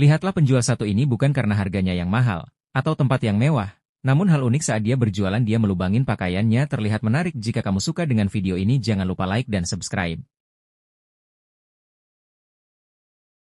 Lihatlah penjual satu ini bukan karena harganya yang mahal, atau tempat yang mewah. Namun hal unik saat dia berjualan dia melubangin pakaiannya terlihat menarik. Jika kamu suka dengan video ini jangan lupa like dan subscribe.